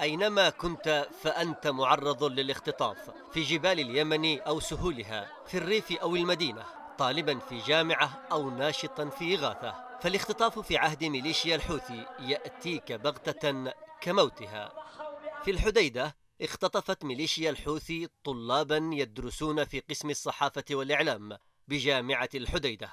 أينما كنت فأنت معرض للاختطاف في جبال اليمن أو سهولها في الريف أو المدينة طالبا في جامعة أو ناشطا في إغاثة فالاختطاف في عهد ميليشيا الحوثي يأتيك بغتة كموتها في الحديدة اختطفت ميليشيا الحوثي طلابا يدرسون في قسم الصحافة والإعلام بجامعة الحديدة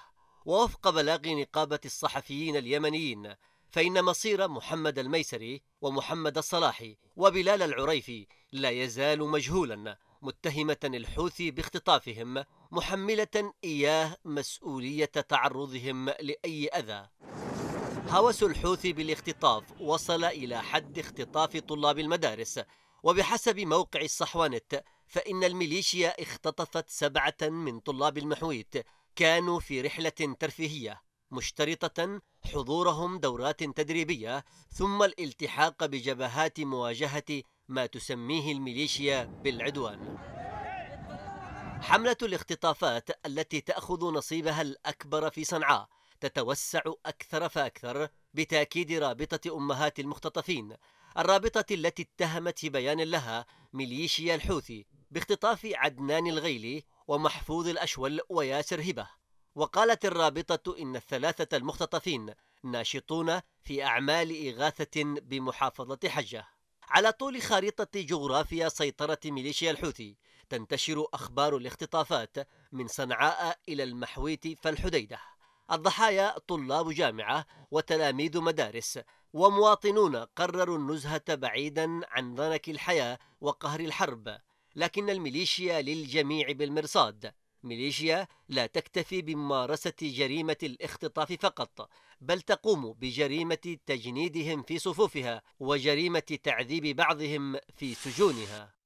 ووفق بلاغ نقابة الصحفيين اليمنيين فإن مصير محمد الميسري ومحمد الصلاحي وبلال العريفي لا يزال مجهولا متهمة الحوثي باختطافهم محملة إياه مسؤولية تعرضهم لأي أذى هوس الحوثي بالاختطاف وصل إلى حد اختطاف طلاب المدارس وبحسب موقع الصحوانت فإن الميليشيا اختطفت سبعة من طلاب المحويت كانوا في رحلة ترفيهية مشترطة حضورهم دورات تدريبية ثم الالتحاق بجبهات مواجهة ما تسميه الميليشيا بالعدوان حملة الاختطافات التي تأخذ نصيبها الأكبر في صنعاء تتوسع أكثر فأكثر بتأكيد رابطة أمهات المختطفين الرابطة التي اتهمت في بيان لها ميليشيا الحوثي باختطاف عدنان الغيلي ومحفوظ الأشول وياسر هبة وقالت الرابطة إن الثلاثة المختطفين ناشطون في أعمال إغاثة بمحافظة حجة على طول خريطة جغرافيا سيطرة ميليشيا الحوثي تنتشر أخبار الاختطافات من صنعاء إلى المحويت فالحديدة الضحايا طلاب جامعة وتلاميذ مدارس ومواطنون قرروا النزهة بعيدا عن ضنك الحياة وقهر الحرب لكن الميليشيا للجميع بالمرصاد ميليشيا لا تكتفي بممارسة جريمة الاختطاف فقط بل تقوم بجريمة تجنيدهم في صفوفها وجريمة تعذيب بعضهم في سجونها